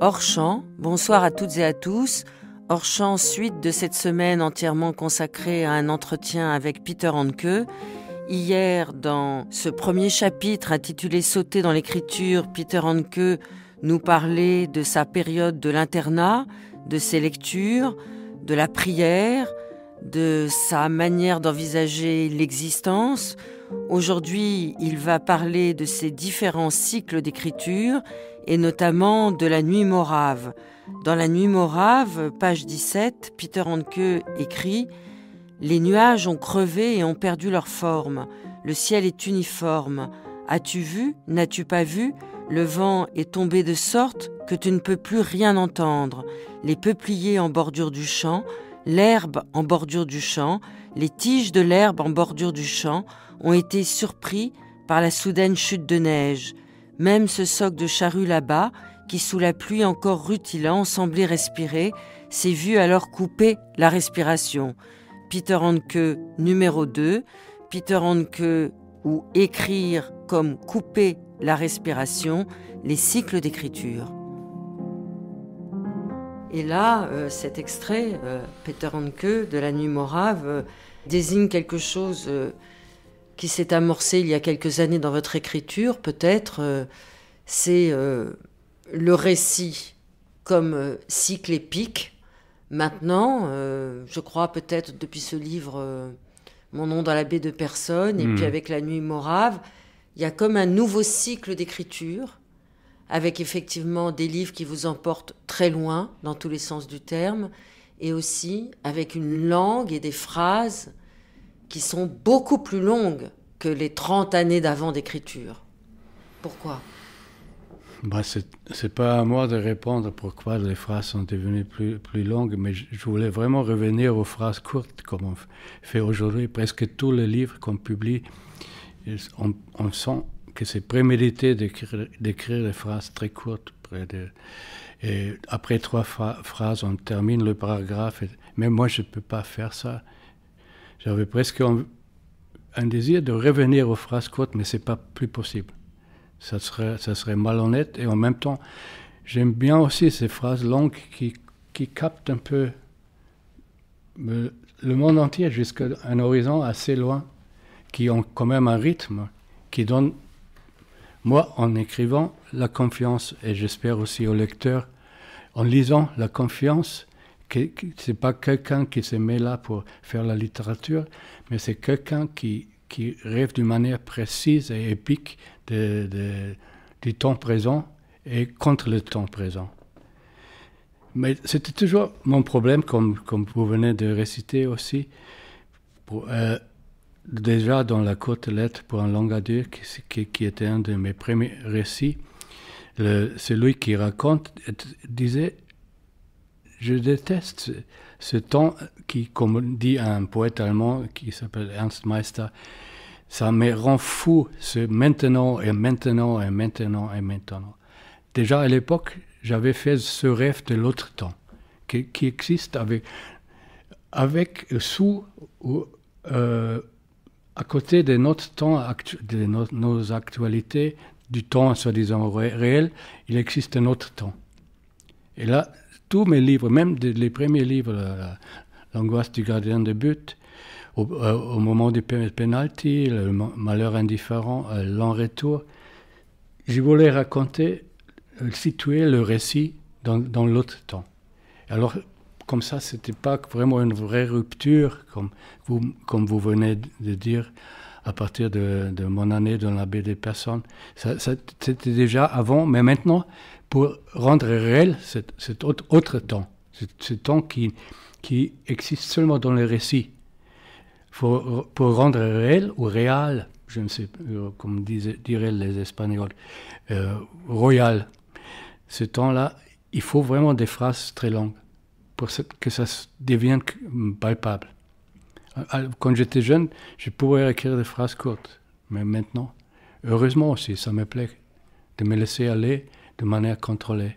Hors bonsoir à toutes et à tous. Hors suite de cette semaine entièrement consacrée à un entretien avec Peter Hanke. Hier, dans ce premier chapitre intitulé Sauter dans l'écriture, Peter Hanke nous parlait de sa période de l'internat, de ses lectures, de la prière, de sa manière d'envisager l'existence. Aujourd'hui, il va parler de ses différents cycles d'écriture et notamment de la nuit morave. Dans la nuit morave, page 17, Peter Hanke écrit Les nuages ont crevé et ont perdu leur forme. Le ciel est uniforme. As-tu vu N'as-tu pas vu Le vent est tombé de sorte que tu ne peux plus rien entendre. Les peupliers en bordure du champ L'herbe en bordure du champ, les tiges de l'herbe en bordure du champ ont été surpris par la soudaine chute de neige. Même ce soc de charrue là-bas, qui sous la pluie encore rutilant semblait respirer, s'est vu alors couper la respiration. Peter Hanke, numéro 2, Peter que ou écrire comme couper la respiration, les cycles d'écriture. Et là, euh, cet extrait, euh, Peter Hanke, de La Nuit Morave, euh, désigne quelque chose qui s'est amorcé il y a quelques années dans votre écriture, peut-être. c'est le récit comme cycle épique. Maintenant, je crois peut-être depuis ce livre, Mon nom dans la baie de personne, et hmm. puis avec La Nuit Morave, il y a comme un nouveau cycle d'écriture avec effectivement des livres qui vous emportent très loin, dans tous les sens du terme, et aussi avec une langue et des phrases qui sont beaucoup plus longues que les 30 années d'avant d'écriture. Pourquoi bah, C'est pas à moi de répondre pourquoi les phrases sont devenues plus, plus longues, mais je voulais vraiment revenir aux phrases courtes comme on fait aujourd'hui. Presque tous les livres qu'on publie, on, on sent que c'est prémédité d'écrire des phrases très courtes. Près et après trois phrases, on termine le paragraphe. mais moi, je ne peux pas faire ça. J'avais presque un, désir de revenir aux phrases courtes, mais ce n'est pas plus possible. Ça serait, ça serait malhonnête. Et en même temps, j'aime bien aussi ces phrases longues qui, qui captent un peu le, le monde entier jusqu'à un horizon assez loin, qui ont quand même un rythme, qui donne moi, en écrivant, la confiance, et j'espère aussi au lecteur, en lisant la confiance, ce n'est pas quelqu'un qui se met là pour faire la littérature, mais c'est quelqu'un qui, rêve d'une manière précise et épique du temps présent et contre le temps présent. Mais c'était toujours mon problème, comme, vous venez de réciter aussi. Pour, euh, déjà dans la côtelette pour un long à qui, était un de mes premiers récits, le, celui qui raconte disait Je déteste ce temps qui, comme dit un poète allemand qui s'appelle Ernst Meister, ça me rend fou, ce maintenant et maintenant et maintenant et maintenant. Déjà à l'époque, j'avais fait ce rêve de l'autre temps, qui, existe avec, avec sous. Euh, à côté de notre temps, de nos actualités, du temps soi-disant réel, il existe un autre temps. Et là, tous mes livres, même les premiers livres, L'angoisse du gardien de but, au, euh, moment du penalty, le malheur indifférent, euh, l'en-retour, je voulais raconter, euh, situer le récit dans, dans l'autre temps. Alors, comme ça, c'était pas vraiment une vraie rupture, comme vous, comme vous venez de dire, à partir de, mon année dans la BD Personne. c'était déjà avant, mais maintenant, pour rendre réel cet, autre, temps, ce temps qui, qui existe seulement dans les récits, pour, rendre réel ou réel, je ne sais euh, comme diraient les Espagnols, euh, royal, ce temps-là, il faut vraiment des phrases très longues pour que ça devienne mm, palpable. Ah, ah, quand j'étais jeune, je pouvais écrire des phrases courtes, mais maintenant, heureusement aussi, ça me plaît de me laisser aller de manière contrôlée.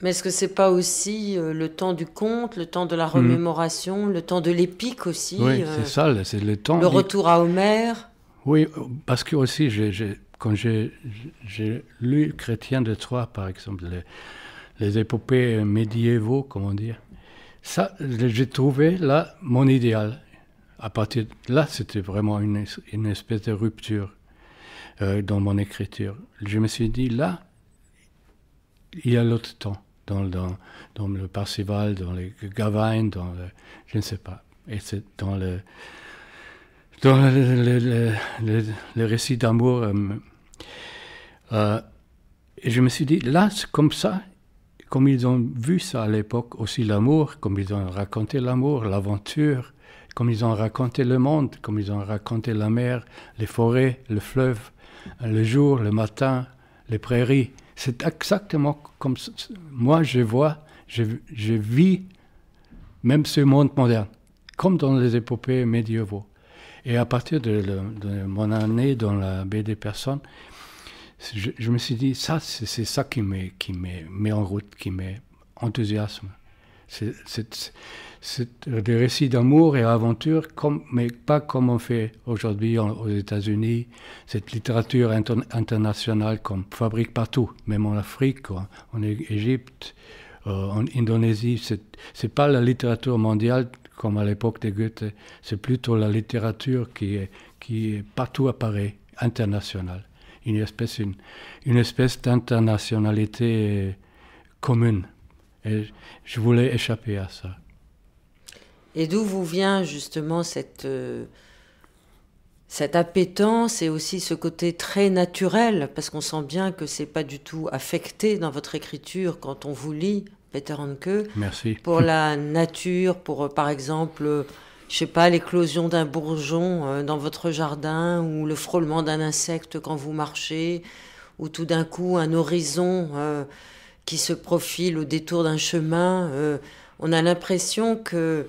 Mais est-ce que c'est pas aussi euh, le temps du conte, le temps de la mm. remémoration, le temps de l'épique aussi Oui, euh, c'est ça, c'est le temps. Le retour à Homère. Oui, parce que aussi, quand j'ai lu Chrétien de Troyes, par exemple, les, les épopées médiévaux, comment dire. Ça, j'ai trouvé là mon idéal. À partir de là, c'était vraiment une, une, espèce de rupture euh, dans mon écriture. Je me suis dit, là, il y a l'autre temps, dans, dans, dans, le Parcival, dans les Gavain, dans je ne sais pas. Et c'est dans le, le, le, récit d'amour. Euh, euh, et je me suis dit, là, c'est comme ça, comme ils ont vu ça à l'époque, aussi l'amour, comme ils ont raconté l'amour, l'aventure, comme ils ont raconté le monde, comme ils ont raconté la mer, les forêts, le fleuve, le jour, le matin, les prairies. C'est exactement comme moi je vois, je, vis même ce monde moderne, comme dans les épopées médiévaux. Et à partir de, de mon année dans la baie BD Personne, je, me suis dit, ça, c'est ça qui me, qui met en route, qui enthousiasme. C'est des récits d'amour et d'aventure, mais pas comme on fait aujourd'hui aux États-Unis, cette littérature internationale qu'on fabrique partout, même en Afrique, en Égypte, euh, en Indonésie. n'est pas la littérature mondiale comme à l'époque de Goethe, c'est plutôt la littérature qui est, qui est partout apparaît, internationale une espèce, une, espèce d'internationalité euh, commune. Et je voulais échapper à ça. Et d'où vous vient justement cette, euh, cette appétence et aussi ce côté très naturel Parce qu'on sent bien que c'est pas du tout affecté dans votre écriture quand on vous lit, Peter Anke, Merci. Pour la nature, pour euh, par exemple je sais pas, l'éclosion d'un bourgeon euh, dans votre jardin ou le frôlement d'un insecte quand vous marchez ou tout d'un coup un horizon euh, qui se profile au détour d'un chemin. Euh, on a l'impression que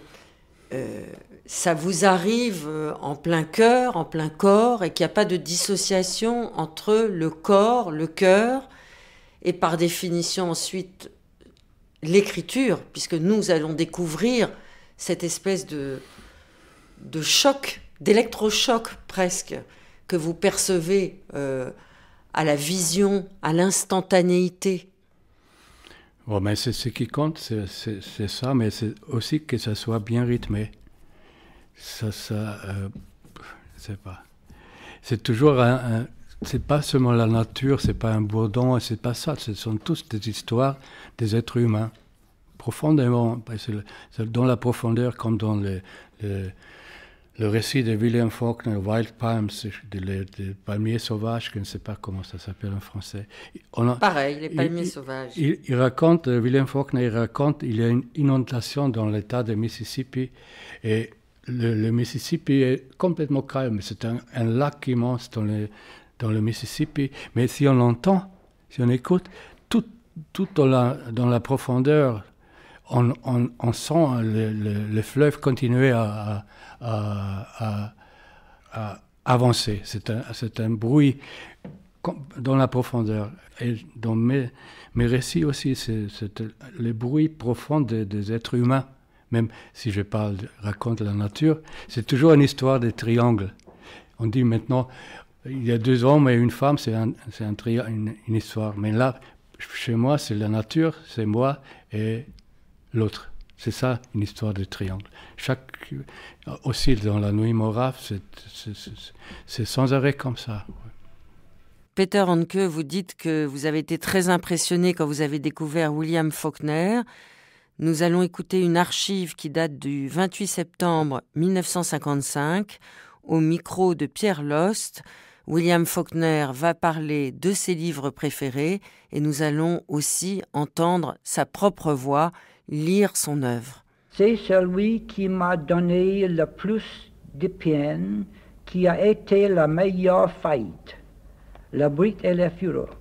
ça vous arrive en plein cœur, en plein corps, et qu'il n'y a pas de dissociation entre le corps, le cœur, et par définition ensuite l'écriture, puisque nous allons découvrir cette espèce de, de choc, d'électrochoc presque, que vous percevez euh, à la vision, à l'instantanéité bon, mais c'est Ce qui compte, c'est ça, mais c'est aussi que ça soit bien rythmé. Ça, ça, euh, ne sais pas. C'est toujours un, c'est pas seulement la nature, c'est pas un bourdon, c'est pas ça. Ce sont tous des histoires des êtres humains, profondément, dans la profondeur comme dans le... les, le récit de William Faulkner, Wild Palms, des palmiers sauvages, je ne sais pas comment ça s'appelle en français. On Pareil, les palmiers sauvages. Il, raconte, euh, William Faulkner il raconte, il y a une inondation dans l'État de Mississippi et le, Mississippi est complètement calme. C'est un, lac immense dans le, dans le Mississippi. Mais si on l'entend, si on écoute, tout, tout dans la profondeur on, sent le, fleuve continuer à, avancer. C'est un, un, bruit dans la profondeur. Et dans mes, mes récits aussi, c'est le bruit profond des, êtres humains. Même si je parle, raconte la nature, c'est toujours une histoire de triangle On dit maintenant, il y a deux hommes et une femme, c'est un, un une, une histoire. Mais là, chez moi, c'est la nature, c'est moi et l'autre. C'est ça une histoire de triangle. Chaque, oscille dans la nuit morave, c'est sans arrêt comme ça. Peter Hanke, vous dites que vous avez été très impressionné quand vous avez découvert William Faulkner. Nous allons écouter une archive qui date du 28 septembre 1955 au micro de Pierre Lost. William Faulkner va parler de ses livres préférés et nous allons aussi entendre sa propre voix lire son œuvre. C'est celui qui m'a donné le plus de peine, qui a été la meilleure faillite, la brute et la fureur.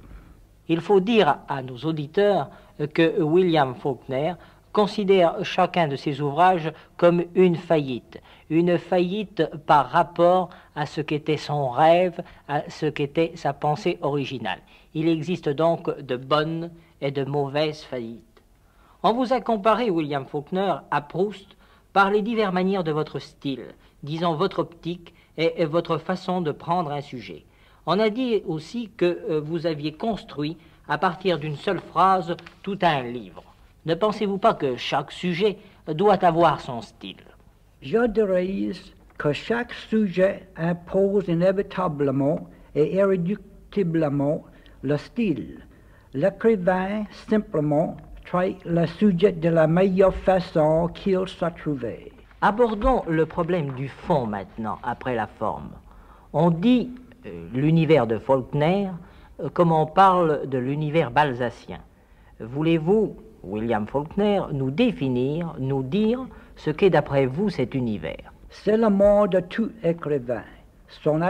Il faut dire à nos auditeurs que William Faulkner considère chacun de ses ouvrages comme une faillite, une faillite par rapport à ce qu'était son rêve, à ce qu'était sa pensée originale. Il existe donc de bonnes et de mauvaises faillites. On vous a comparé, William Faulkner, à Proust par les diverses manières de votre style, disons votre optique et, votre façon de prendre un sujet. On a dit aussi que euh, vous aviez construit, à partir d'une seule phrase, tout un livre. Ne pensez-vous pas que chaque sujet doit avoir son style Je dirais que chaque sujet impose inévitablement et irréductiblement le style. L'écrivain simplement traite le sujet de la meilleure façon qu'il soit trouvé. Abordons le problème du fond maintenant, après la forme. On dit euh, l'univers de Faulkner euh, comme on parle de l'univers balsacien. Voulez-vous William Faulkner, nous définir, nous dire ce qu'est d'après vous cet univers. C'est le mot de tout écrivain. Son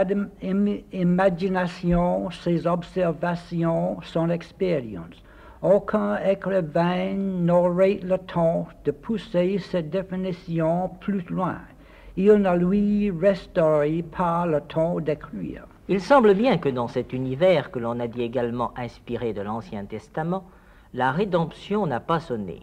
imagination, ses observations, son expérience. Aucun écrivain n'aurait le temps de pousser cette définition plus loin. Il ne lui resterait pas le temps d'écrire. Il semble bien que dans cet univers que l'on a dit également inspiré de l'Ancien Testament, la rédemption n'a pas sonné.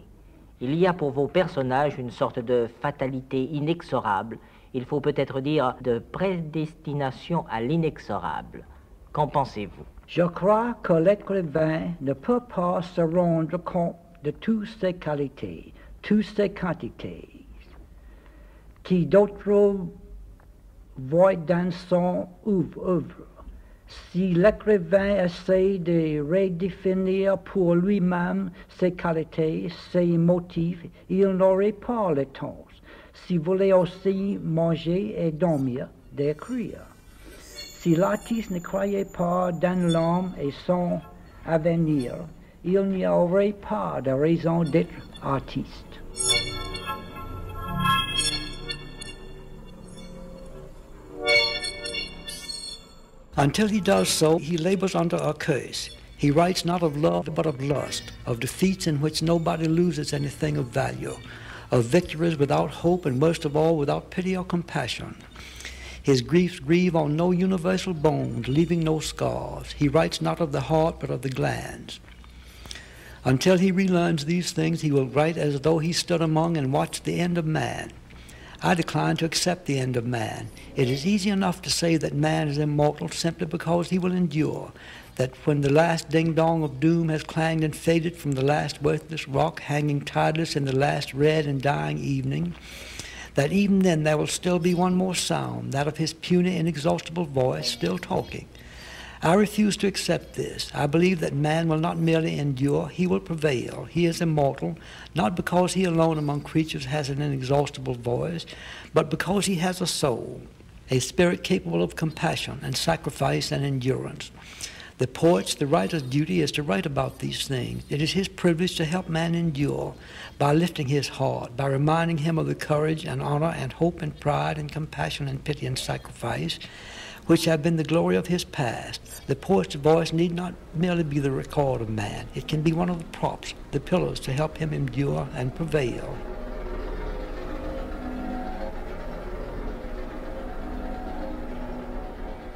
Il y a pour vos personnages une sorte de fatalité inexorable, il faut peut-être dire de prédestination à l'inexorable. Qu'en pensez-vous Je crois que l'écrivain ne peut pas se rendre compte de toutes ces qualités, toutes ces quantités, qui d'autres voient dans son œuvre si l'écrivain essaie de redéfinir pour lui-même ses qualités, ses motifs, il n'aurait pas le temps, s'il voulait aussi manger et dormir, d'écrire. Si l'artiste ne croyait pas dans l'homme et son avenir, il n'y aurait pas de raison d'être artiste. Until he does so, he labors under a curse. He writes not of love, but of lust, of defeats in which nobody loses anything of value, of victories without hope, and most of all, without pity or compassion. His griefs grieve on no universal bones, leaving no scars. He writes not of the heart, but of the glands. Until he relearns these things, he will write as though he stood among and watched the end of man. I decline to accept the end of man. It is easy enough to say that man is immortal simply because he will endure, that when the last ding dong of doom has clanged and faded from the last worthless rock hanging tideless in the last red and dying evening, that even then there will still be one more sound, that of his puny, inexhaustible voice still talking. I refuse to accept this. I believe that man will not merely endure, he will prevail. He is immortal, not because he alone among creatures has an inexhaustible voice, but because he has a soul, a spirit capable of compassion and sacrifice and endurance. The poet's, the writer's duty is to write about these things. It is his privilege to help man endure by lifting his heart, by reminding him of the courage and honor and hope and pride and compassion and pity and sacrifice which have been the glory of his past. The poet's voice need not merely be the record of man, it can be one of the props, the pillars to help him endure and prevail.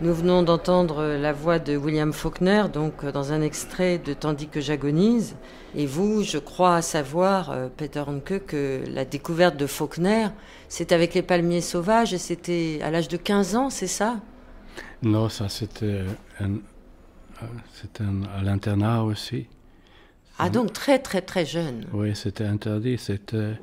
Nous venons d'entendre la voix de William Faulkner, donc dans un extrait de Tandis que j'agonise. Et vous, je crois savoir, euh, Peter Hanke, que la découverte de Faulkner, c'est avec les palmiers sauvages et c'était à l'âge de 15 ans, c'est ça non, ça c'était euh, à l'internat aussi. Ah donc très très très jeune. Oui, c'était interdit. C'était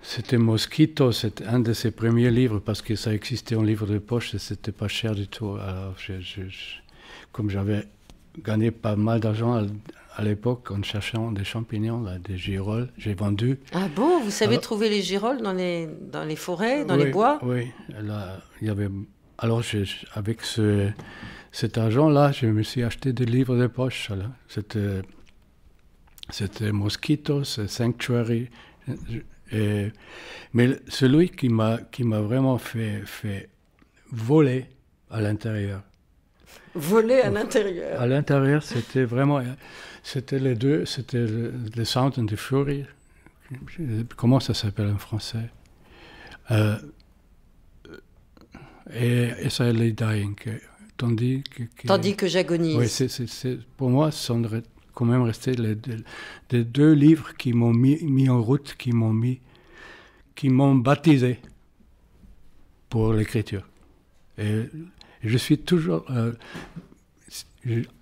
c'était Mosquito, c'était un de ses premiers livres parce que ça existait en livre de poche et c'était pas cher du tout. comme j'avais gagné pas mal d'argent à, l'époque en cherchant des champignons, là, des girolles, j'ai vendu. Ah bon, vous savez trouver les girolles dans les, dans les forêts, dans les bois Oui, il y avait alors, avec cet argent-là, je me suis acheté des livres de poche. C'était, euh, euh, Mosquito, Sanctuary. mais celui qui m'a, qui m'a vraiment fait, fait voler à l'intérieur. Voler à l'intérieur. À l'intérieur, c'était vraiment. C'était les deux, c'était le, Sound and the Comment ça s'appelle en français euh, et, ça, allait est dying. Tandis que, Tandis que j'agonise. Oui, c'est, pour moi, ce sont quand même rester les, deux livres qui m'ont mis, en route, qui m'ont mis, qui m'ont baptisé pour l'écriture. Et je suis toujours. Euh,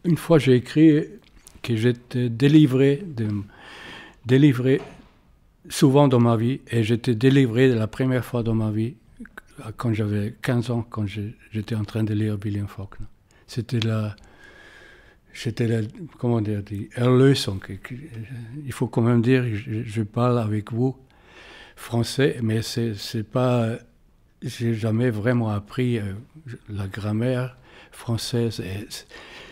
une fois, j'ai écrit que j'étais délivré, de, délivré souvent dans ma vie, et j'étais délivré de la première fois dans ma vie quand j'avais 15 ans, quand j'étais en train de lire William Faulkner. C'était la, c'était la, comment dire, la leçon. Il faut quand même dire, je, je parle avec vous français, mais c'est, pas, j'ai jamais vraiment appris euh, la grammaire française.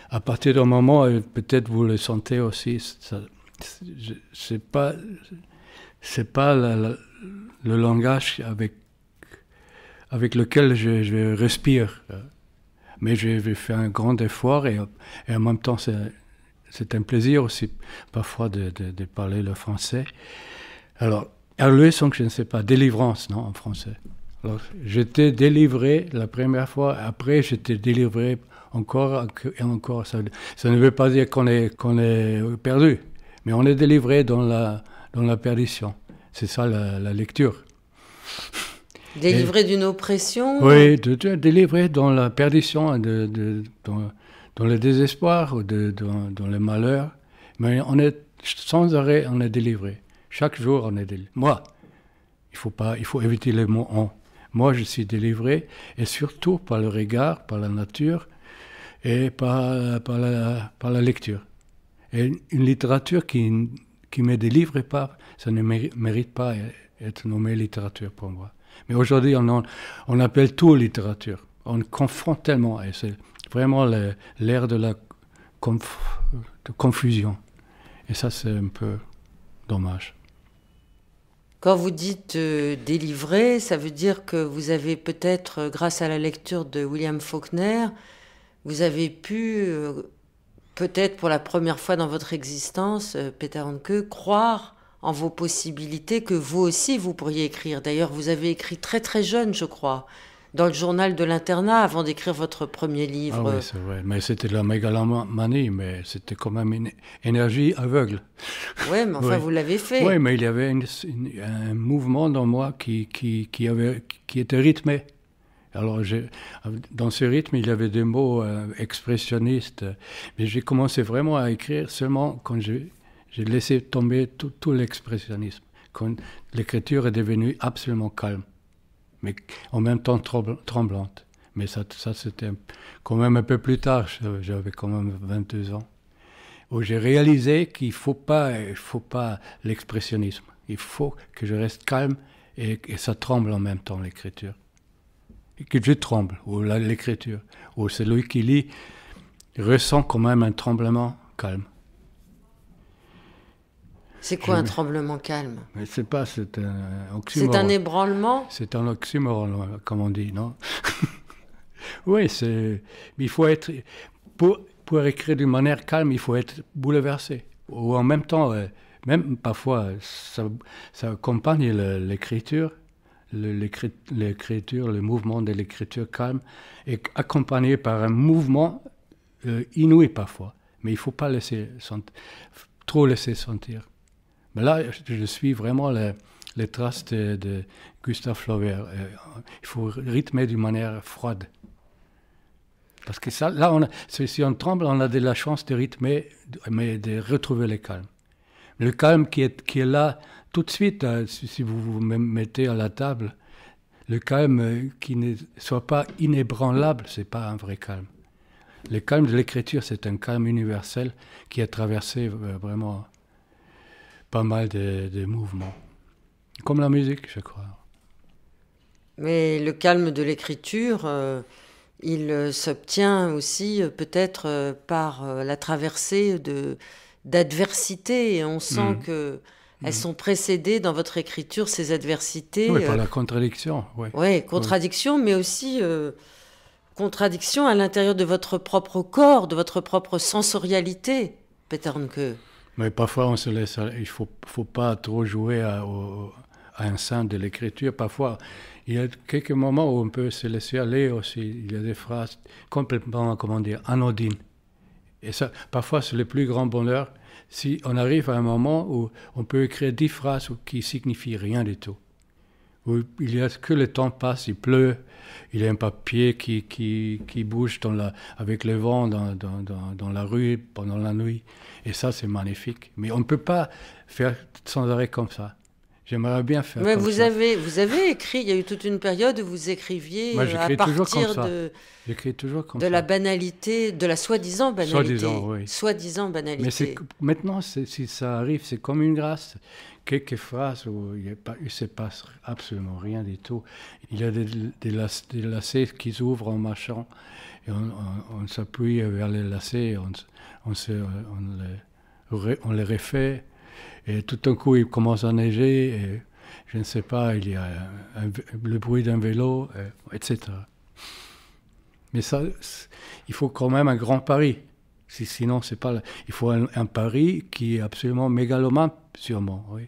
à partir d'un moment, euh, peut-être vous le sentez aussi, c'est pas, c'est pas le langage avec avec lequel je, respire. Mais j'ai fait un grand effort et, en même temps, c'est un plaisir aussi parfois de, parler le français. Alors, à que je ne sais pas, délivrance, non, en français. Alors, j'étais délivré la première fois, après, j'étais délivré encore et encore. Ça, ne veut pas dire qu'on est, qu'on est perdu, mais on est délivré dans la, dans la perdition. C'est ça la lecture. Délivré d'une oppression Oui, hein. de, délivré dans la perdition, de, dans, le désespoir, dans, dans, le malheur. Mais on est sans arrêt, on est délivré. Chaque jour, on est délivré. Moi, il faut, pas, il faut éviter les mots on. Moi, je suis délivré, et surtout par le regard, par la nature et par, par, la, par la lecture. Et une littérature qui ne qui me délivre pas, ça ne mérite pas être nommée littérature pour moi. Mais aujourd'hui, on, on, appelle tout littérature. On confronte tellement, et c'est vraiment l'ère de la confusion. Et ça, c'est un peu dommage. Quand vous dites délivré, euh, délivrer, ça veut dire que vous avez peut-être, euh, grâce à la lecture de William Faulkner, vous avez pu, euh, peut-être pour la première fois dans votre existence, Peter Hanke, croire en vos possibilités que vous aussi vous pourriez écrire. D'ailleurs, vous avez écrit très très jeune, je crois, dans le journal de l'internat avant d'écrire votre premier livre. Ah oui, c'est vrai. Mais c'était la mégalomanie, mais c'était quand même une énergie aveugle. Oui, mais enfin, vous l'avez fait. Oui, mais il y avait un mouvement dans moi qui, qui, qui, avait, qui était rythmé. Alors, dans ce rythme, il y avait des mots euh, expressionnistes. Mais j'ai commencé vraiment à écrire seulement quand j'ai j'ai laissé tomber tout, l'expressionnisme. l'écriture est devenue absolument calme, mais en même temps tremblante. Mais ça, ça c'était quand même un peu plus tard, j'avais quand même 22 ans, où j'ai réalisé qu'il ne faut pas, il faut pas l'expressionnisme. Il faut que je reste calme et, et ça tremble en même temps, l'écriture. Que je tremble, ou l'écriture, ou celui qui lit ressent quand même un tremblement calme. C'est quoi un tremblement calme Mais c'est pas, c'est un oxymore. C'est un ébranlement C'est un oxymore, euh, comme on dit, non Oui, c'est. Il faut être. Pour, pour écrire d'une manière calme, il faut être bouleversé. Ou en même temps, euh, même parfois, ça, accompagne l'écriture l'écriture, le mouvement de l'écriture calme et accompagné par un mouvement euh, inouï parfois. Mais il ne faut pas laisser, trop laisser sentir. Mais là, je suis vraiment les, traces de, Gustave Flaubert. Euh, il faut rythmer d'une manière froide. Parce que ça, là, on si on tremble, on a de la chance de rythmer, mais de retrouver le calme. Le calme qui est, qui est là tout de suite, euh, si vous vous mettez à la table, le calme euh, qui ne soit pas inébranlable, c'est pas un vrai calme. Le calme de l'écriture, c'est un calme universel qui a traversé vraiment pas mal de, mouvements. Comme la musique, je crois. Mais le calme de l'écriture, euh, il euh, s'obtient aussi euh, peut-être par la traversée de d'adversités. On sent qu'elles mm. que elles mm. sont précédées dans votre écriture ces adversités. Oui, par la contradiction. Oui, ouais, contradiction, mais aussi contradiction à l'intérieur de votre propre corps, de votre propre sensorialité, Peter que. Mais parfois, on se laisse. Il ne faut, faut, pas trop jouer à, à un sens de l'écriture. Parfois, il y a quelques moments où on peut se laisser aller aussi. Il y a des phrases complètement, comment dire, anodines. Et ça, parfois, c'est le plus grand bonheur si on arrive à un moment où on peut écrire dix phrases qui signifient rien du tout il y a que le temps passe, il pleut, il y a un papier qui, qui, qui bouge dans la, avec le vent dans, dans, dans, la rue pendant la nuit. Et ça, c'est magnifique. Mais on ne peut pas faire sans arrêt comme ça. J'aimerais bien faire Mais comme vous ça. Avez, vous avez écrit, il y a eu toute une période où vous écriviez euh, à partir de, toujours comme de la banalité, de la soi-disant banalité. Soi-disant, oui. Soi-disant banalité. Mais maintenant, si ça arrive, c'est comme une grâce quelques phases où il ne se passe absolument rien du tout. Il y a des, lacets qui s'ouvrent en marchant et on, s'appuie vers les lacets, on, les, on, les, refait et tout d'un coup il commence à neiger et je ne sais pas, il y a le bruit d'un vélo, etc. Mais ça, il faut quand même un grand pari. Sinon, c'est pas. Il faut un, pari qui est absolument mégalomane, sûrement. Oui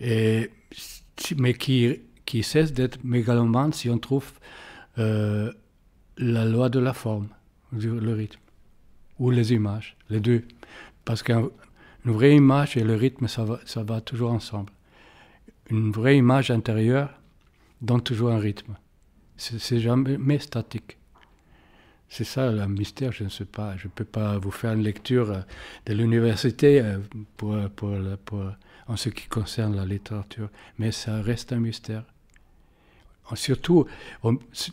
mais qui, qui cesse d'être mégalomane si on trouve euh, la loi de la forme, le rythme, ou les images, les deux. Parce qu'une vraie image et le rythme, ça va, ça va toujours ensemble. Une vraie image intérieure donne toujours un rythme. C'est jamais statique. C'est ça le mystère, je ne sais pas. Je ne peux pas vous faire une lecture euh, de l'université euh, pour, pour en ce qui concerne la littérature, mais ça reste un mystère. Surtout,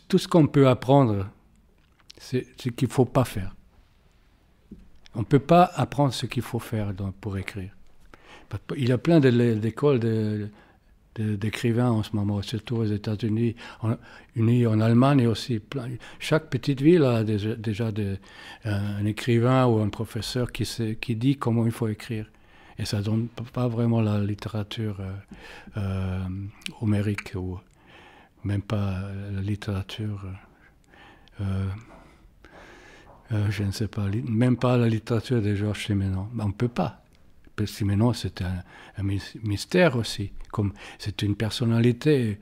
tout ce qu'on peut apprendre, c'est ce qu'il ne faut pas faire. On ne peut pas apprendre ce qu'il faut faire pour écrire. Il y a plein d'écoles d'écrivains en ce moment, surtout aux États-Unis, en, Allemagne aussi. chaque petite ville a déjà, un écrivain ou un professeur qui dit comment il faut écrire. Et ça donne pas vraiment la littérature euh, euh, homérique ou même pas la littérature, euh, je ne sais pas, même pas la littérature de Georges Simenon. On ne peut pas. Simenon, c'est un, mystère aussi. Comme c'est une personnalité,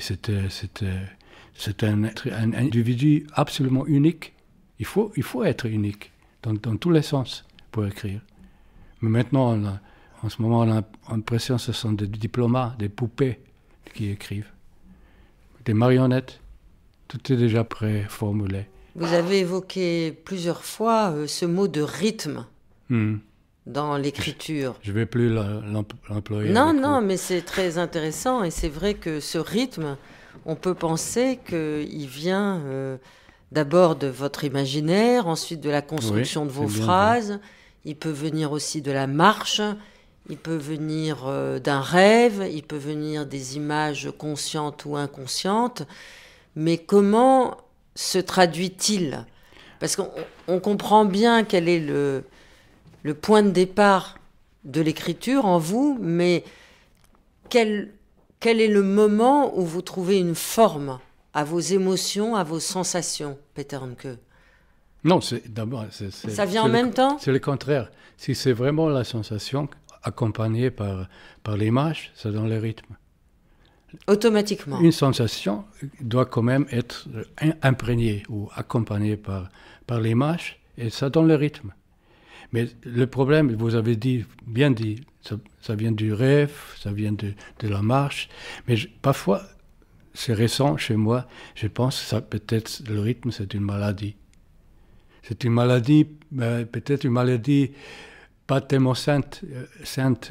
c'est un, individu absolument unique. Il faut, il faut être unique dans tous les sens pour écrire. Mais maintenant, en ce moment, on a l'impression que ce sont des diplomates, des poupées qui écrivent, des marionnettes. Tout est déjà préformulé. Vous avez évoqué plusieurs fois euh, ce mot de rythme hmm. dans l'écriture. Je ne vais plus l'employer. Non, non, mais c'est très intéressant et c'est vrai que ce rythme, on peut penser qu'il vient euh, d'abord de votre imaginaire, ensuite de la construction de vos phrases il peut venir aussi de la marche, il peut venir euh, d'un rêve, il peut venir des images conscientes ou inconscientes, mais comment se traduit-il Parce qu'on comprend bien quel est le, point de départ de l'écriture en vous, mais quel, est le moment où vous trouvez une forme à vos émotions, à vos sensations, Peter non, c'est d'abord. Ça vient en même temps C'est le contraire. Si c'est vraiment la sensation accompagnée par, par l'image, ça donne le rythme. Automatiquement. Une sensation doit quand même être imprégnée ou accompagnée par, par l'image et ça donne le rythme. Mais le problème, vous avez dit, bien dit, ça, vient du rêve, ça vient de, de la marche, mais parfois, c'est récent chez moi, je pense que ça peut-être le rythme, c'est une maladie. C'est une maladie, ben, peut-être une maladie pas tellement sainte, euh, sainte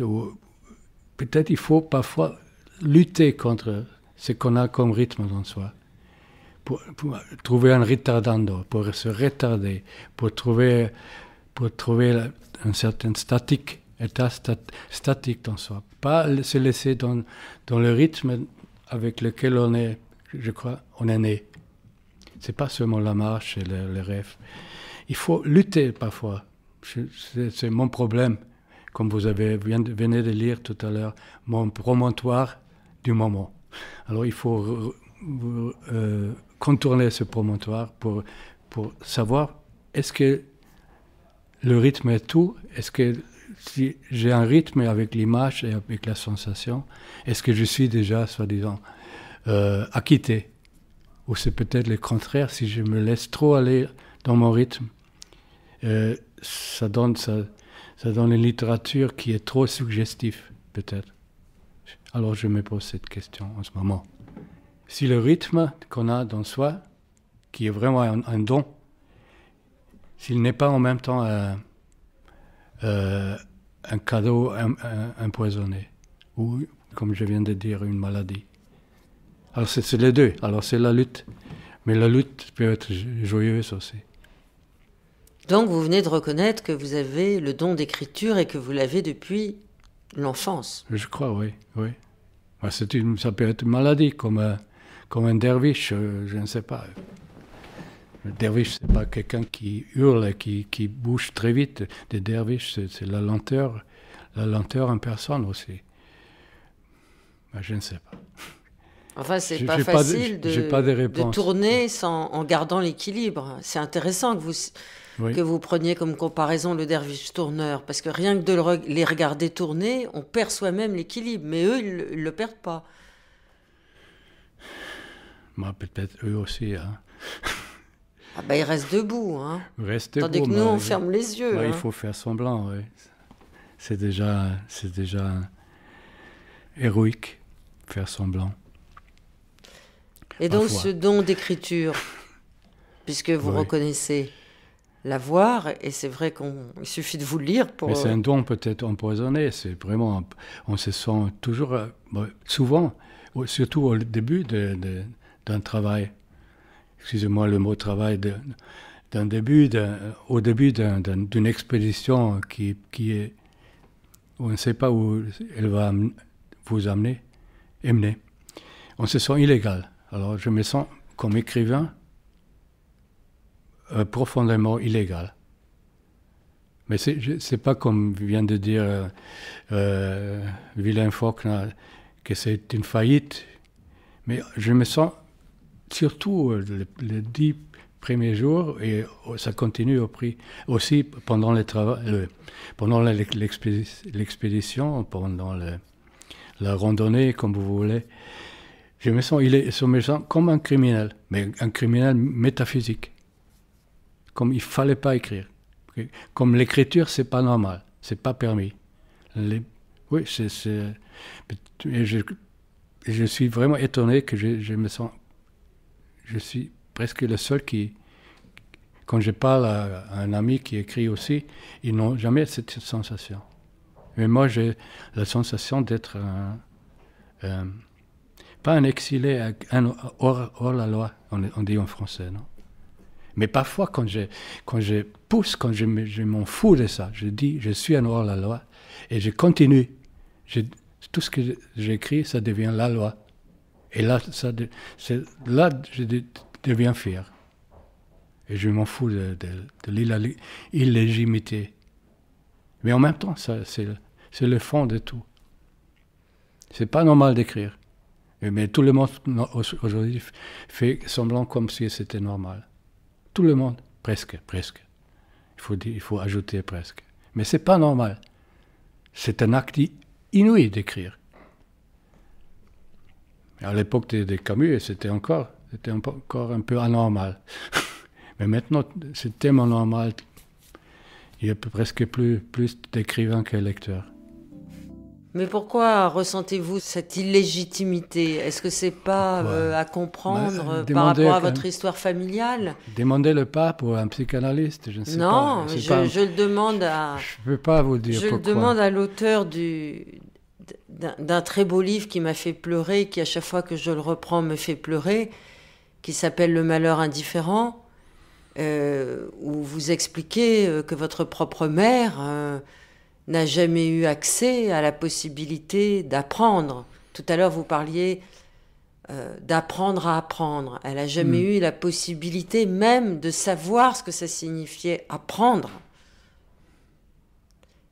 peut-être il faut parfois lutter contre ce qu'on a comme rythme dans soi. Pour, trouver un retardando, pour se retarder, pour trouver, pour trouver un certain statique, état statique dans soi. Pas se laisser dans, le rythme avec lequel on est, je crois, on est né. C'est pas seulement la marche et le rêve. Il faut lutter parfois. C'est mon problème, comme vous avez, venez de lire tout à l'heure, mon promontoire du moment. Alors il faut euh, contourner ce promontoire pour, pour savoir est-ce que le rythme est tout Est-ce que si j'ai un rythme avec l'image et avec la sensation, est-ce que je suis déjà, soi-disant, euh, acquitté Ou c'est peut-être le contraire si je me laisse trop aller dans mon rythme euh, ça, donne, ça, ça, donne une littérature qui est trop suggestive, peut-être. Alors je me pose cette question en ce moment. Si le rythme qu'on a dans soi, qui est vraiment un, don, s'il n'est pas en même temps euh, euh, un, un cadeau empoisonné, ou, comme je viens de dire, une maladie. Alors c'est les deux, alors c'est la lutte. Mais la lutte peut être joyeuse aussi. Donc vous venez de reconnaître que vous avez le don d'écriture et que vous l'avez depuis l'enfance. Je crois, oui. oui. Bah, une, ça peut être une maladie, comme un, comme un derviche, euh, je ne sais pas. Le derviche, n'est pas quelqu'un qui hurle, qui, qui bouge très vite. Des derviches, c'est la lenteur, la lenteur en personne aussi. Bah, je ne sais pas. Enfin, c'est pas facile de, de, tourner sans, en gardant l'équilibre. C'est intéressant que vous que vous preniez comme comparaison le derviche tourneur, parce que rien que de les regarder tourner, on perd soi-même l'équilibre, mais eux, ils ne le perdent pas. Moi, peut-être eux aussi. Hein. Ah bah, ils restent debout. Hein. Reste Tandis debout, que nous, on ferme les yeux. Bah, il hein. faut faire semblant, oui. C'est déjà, c'est déjà héroïque, faire semblant. Et donc, ce don d'écriture, puisque vous reconnaissez la voir. Et c'est vrai qu'il suffit de vous lire pour. Mais c'est un euh, don peut-être empoisonné. C'est vraiment. On se sent toujours. Euh, souvent, surtout au début d'un travail. Excusez-moi le mot travail. De, d'un début, euh, au début d'une expédition qui, qui est. On ne sait pas où elle va vous amener, emmener. On se sent illégal. Alors je me sens comme écrivain euh, profondément illégal Mais c'est pas comme vient de dire euh, euh, Vilain Faulkner que c'est une faillite. Mais je me sens, surtout euh, les, dix premiers jours, et ça continue au prix, aussi pendant l'expédition, pendant la randonnée, comme vous voulez. Je me sens, il est, je me sens comme un criminel, mais un criminel métaphysique comme il fallait pas écrire. Comme l'écriture, c'est pas normal, c'est pas permis. Les... Oui, c'est. Je, suis vraiment étonné que je, me sens. Je suis presque le seul qui. Quand je parle à, un ami qui écrit aussi, ils n'ont jamais cette sensation. Mais moi, j'ai la sensation d'être un, pas un exilé, un hors, la loi, on, on dit en français, non mais parfois, quand je, quand je pousse, quand je, m'en fous de ça, je dis, je suis à noir la loi et je continue. tout ce que j'écris, ça devient la loi. Et là, ça, là je deviens fier. Et je m'en fous de, de, l'illégitimité. Mais en même temps, c'est le fond de tout. C'est pas normal d'écrire. Mais tout le monde aujourd'hui fait semblant comme si c'était normal. Tout le monde. Presque, presque. Il faut, il faut ajouter presque. Mais c'est pas normal. C'est un acte inouï d'écrire. À l'époque des, Camus, c'était encore, c'était encore un peu anormal. Mais maintenant, c'est tellement normal. Il y a presque plus, plus d'écrivains que lecteurs. Mais pourquoi ressentez-vous cette illégitimité Est-ce que c'est pas euh, à comprendre bah, euh, par rapport à votre histoire familiale Demandez le pape ou un psychanalyste, je ne sais pas. Non, je, le demande à. Je ne pas vous dire. demande à l'auteur du d'un très beau livre qui m'a fait pleurer, qui à chaque fois que je le reprends me fait pleurer, qui s'appelle Le malheur indifférent, euh, où vous expliquez que votre propre mère n'a jamais eu accès à la possibilité d'apprendre. Tout à l'heure, vous parliez euh, d'apprendre à apprendre. Elle n'a jamais hmm. eu la possibilité même de savoir ce que ça signifiait apprendre.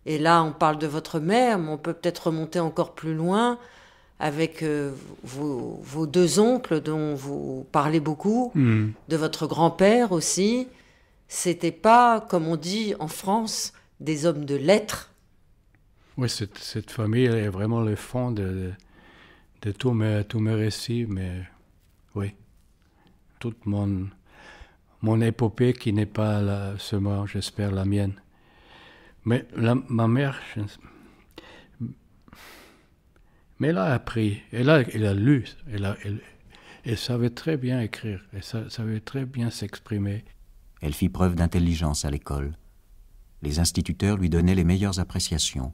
Et là, on parle de votre mère, mais on peut peut-être remonter encore plus loin avec euh, vos, deux oncles dont vous parlez beaucoup, hmm. de votre grand-père aussi. C'était pas, comme on dit en France, des hommes de lettres. Oui, cette, famille est vraiment le fond de, de, tous mes, récits, mais oui, toute mon, mon épopée qui n'est pas seulement, j'espère, la mienne. Mais ma mère, mais elle a appris, elle a, elle a lu, elle, elle, savait très bien écrire, elle savait très bien s'exprimer. Elle fit preuve d'intelligence à l'école. Les instituteurs lui donnaient les meilleures appréciations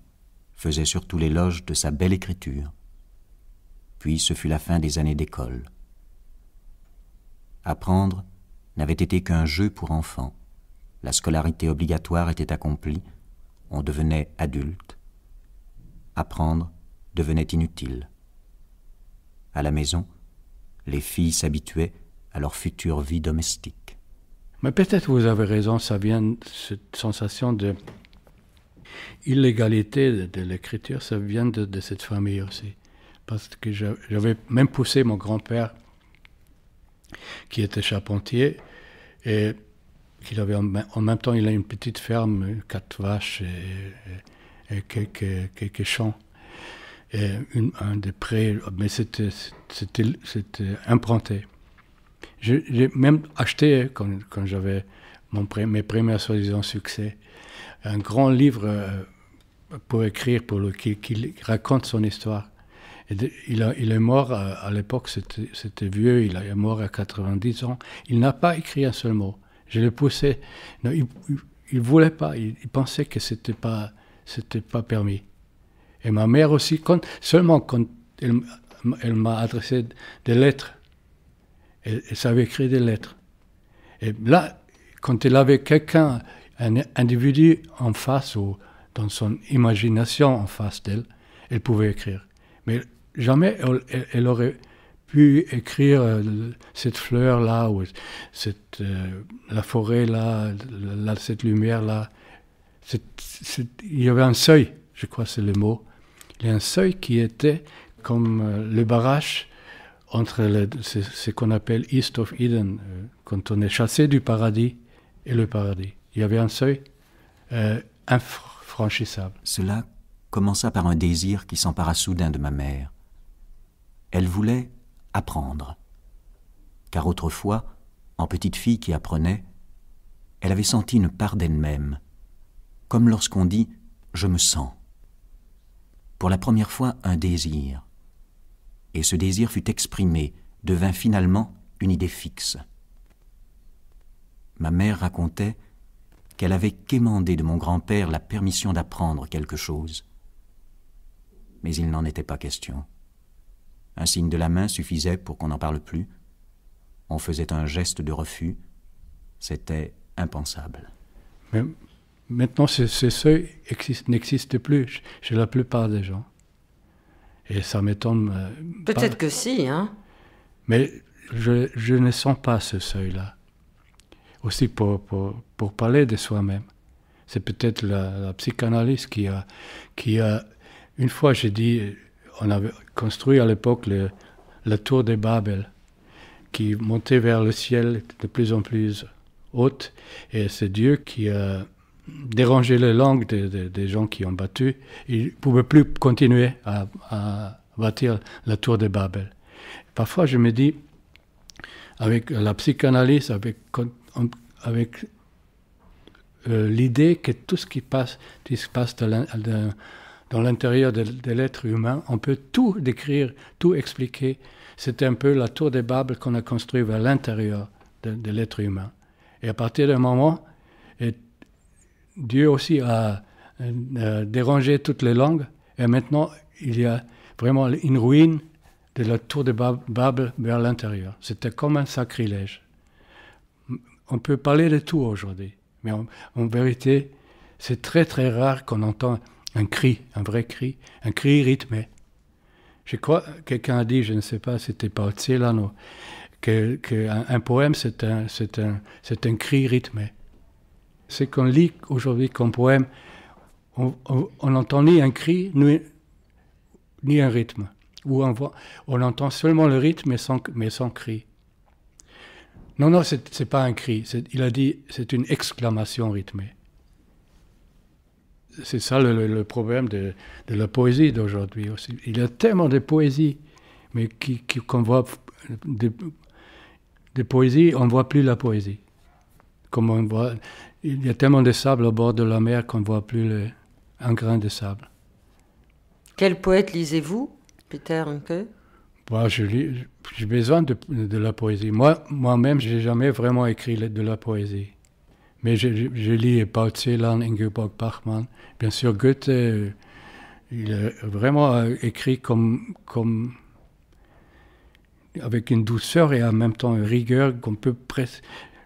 faisait surtout l'éloge de sa belle écriture. Puis ce fut la fin des années d'école. Apprendre n'avait été qu'un jeu pour enfants. La scolarité obligatoire était accomplie, on devenait adulte. Apprendre devenait inutile. À la maison, les filles s'habituaient à leur future vie domestique. Mais peut-être vous avez raison, ça vient cette sensation de illégalité de, l'écriture, ça vient de, cette famille aussi. Parce que j'avais même poussé mon grand-père, qui était charpentier, et qu'il avait en, même temps, il a une petite ferme, quatre vaches et, quelques, champs. Et un des prés, mais c'était emprunté. J'ai même acheté quand, quand j'avais mes premiers soi-disant succès un grand livre euh, pour écrire, pour lequel qui, raconte son histoire. Il, il, est mort euh, à, l'époque, c'était vieux, il est mort à 90 ans. Il n'a pas écrit un seul mot. Je l'ai poussé. il ne voulait pas, il, pensait que ce n'était pas, pas permis. Et ma mère aussi, seulement quand elle, m'a adressé des lettres, elle, elle, savait écrire des lettres. Et là, quand elle avait quelqu'un un individu en face ou dans son imagination en face d'elle, elle pouvait écrire. Mais jamais elle, n'aurait aurait pu écrire euh, cette fleur-là, ou cette, euh, la forêt-là, cette lumière-là. il y avait un seuil, je crois c'est le mot. Il y a un seuil qui était comme euh, le barrage entre ce, qu'on appelle East of Eden, quand on est chassé du paradis et le paradis. Il y avait un seuil euh, infranchissable. Cela commença par un désir qui s'empara soudain de ma mère. Elle voulait apprendre. Car autrefois, en petite fille qui apprenait, elle avait senti une part d'elle-même, comme lorsqu'on dit ⁇ Je me sens ⁇ Pour la première fois, un désir. Et ce désir fut exprimé, devint finalement une idée fixe. Ma mère racontait qu'elle avait quémandé de mon grand-père la permission d'apprendre quelque chose. Mais il n'en était pas question. Un signe de la main suffisait pour qu'on n'en parle plus. On faisait un geste de refus. C'était impensable. Mais maintenant, ce, seuil n'existe plus chez la plupart des gens. Et ça m'étonne. Euh, Peut-être que si, hein. Mais je ne sens pas ce seuil-là aussi pour, pour, parler de soi-même. C'est peut-être la, psychanalyse qui a, qui a, une fois j'ai dit, on avait construit à l'époque la tour de Babel, qui montait vers le ciel de plus en plus haute, et c'est Dieu qui a dérangé les langues des gens qui ont battu. Ils ne pouvaient plus continuer à, à bâtir la tour de Babel. Parfois, je me dis, avec la psychanalyse, avec, avec euh, l'idée que tout ce qui passe, qui se passe dans l'intérieur de, l'être humain, on peut tout décrire, tout expliquer. C'est un peu la tour de Babel qu'on a construite vers l'intérieur de, l'être humain. Et à partir d'un moment, et Dieu aussi a euh, dérangé toutes les langues, et maintenant il y a vraiment une ruine de la tour de Babel vers l'intérieur. C'était comme un sacrilège on peut parler de tout aujourd'hui, mais en vérité, c'est très très rare qu'on entend un cri, un vrai cri, un cri rythmé. Je crois, quelqu'un a dit, je ne sais pas, c'était pas qu'un que un poème, c'est un, un, un cri rythmé. C'est qu'on lit aujourd'hui comme poème, on n'entend ni un cri, ni, un rythme. on, on entend seulement le rythme, mais sans, mais sans cri. Non, non, ce n'est pas un cri. Il a dit, c'est une exclamation rythmée. C'est ça le, problème de, la poésie d'aujourd'hui aussi. Il y a tellement de poésie, mais qu'on voit de on voit plus la poésie. Comme on voit, il y a tellement de sable au bord de la mer qu'on voit plus un grain de sable. Quel poète lisez-vous, Peter Unke moi, j'ai besoin de, de, la poésie. Moi, moi-même, j'ai jamais vraiment écrit de la poésie. Mais je, je, lis Paul Celan, Ingeborg Bachmann. Bien sûr, Goethe, euh, il a vraiment euh, écrit comme, comme avec une douceur et en même temps une rigueur qu'on peut presque.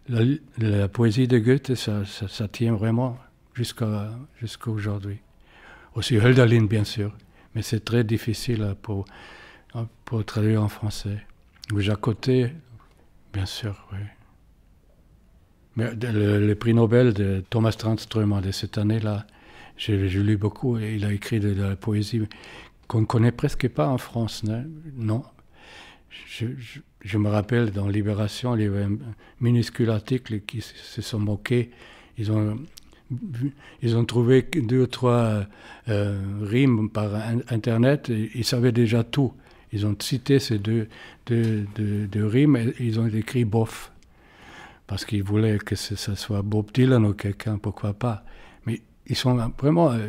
La, poésie de Goethe, ça, ça, tient vraiment jusqu'à jusqu'à aujourd'hui. Aussi Hölderlin, bien sûr, mais c'est très difficile pour ah, pour traduire en français. Oui, Côté bien sûr, oui. Mais le, prix Nobel de Thomas Tranströmer de cette année-là, je, je lu beaucoup il a écrit de, la poésie qu'on ne connaît presque pas en France, non je, je, me rappelle dans Libération, il y avait un minuscule article qui se sont moqués. Ils ont, ils ont trouvé deux ou trois euh, rimes par Internet ils savaient déjà tout. Ils ont cité ces deux, rimes et ils ont écrit bof. Parce qu'ils voulaient que ce, soit Bob Dylan ou quelqu'un, pourquoi pas. Mais ils sont vraiment. Euh,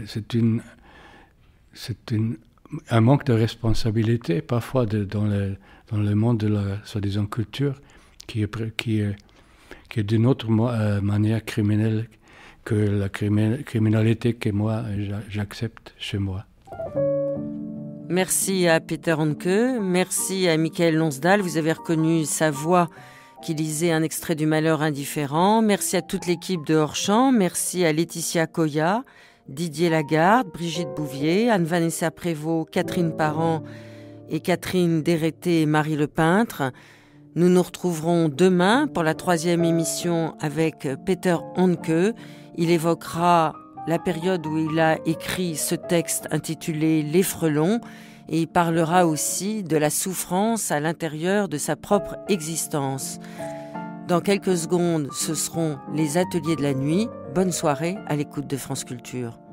c'est un manque de responsabilité parfois de, dans, le, dans le monde de la soi-disant culture qui est, qui est, qui est d'une autre euh, manière criminelle que la criminalité que moi j'accepte chez moi. Merci à Peter Honke, merci à Michael Lonsdal, vous avez reconnu sa voix qui lisait un extrait du Malheur indifférent. Merci à toute l'équipe de hors merci à Laetitia Coya, Didier Lagarde, Brigitte Bouvier, Anne-Vanessa Prévost, Catherine Parent et Catherine Derreté et Marie Le Peintre. Nous nous retrouverons demain pour la troisième émission avec Peter Honke. Il évoquera la période où il a écrit ce texte intitulé Les Frelons, et il parlera aussi de la souffrance à l'intérieur de sa propre existence. Dans quelques secondes, ce seront les ateliers de la nuit. Bonne soirée à l'écoute de France Culture.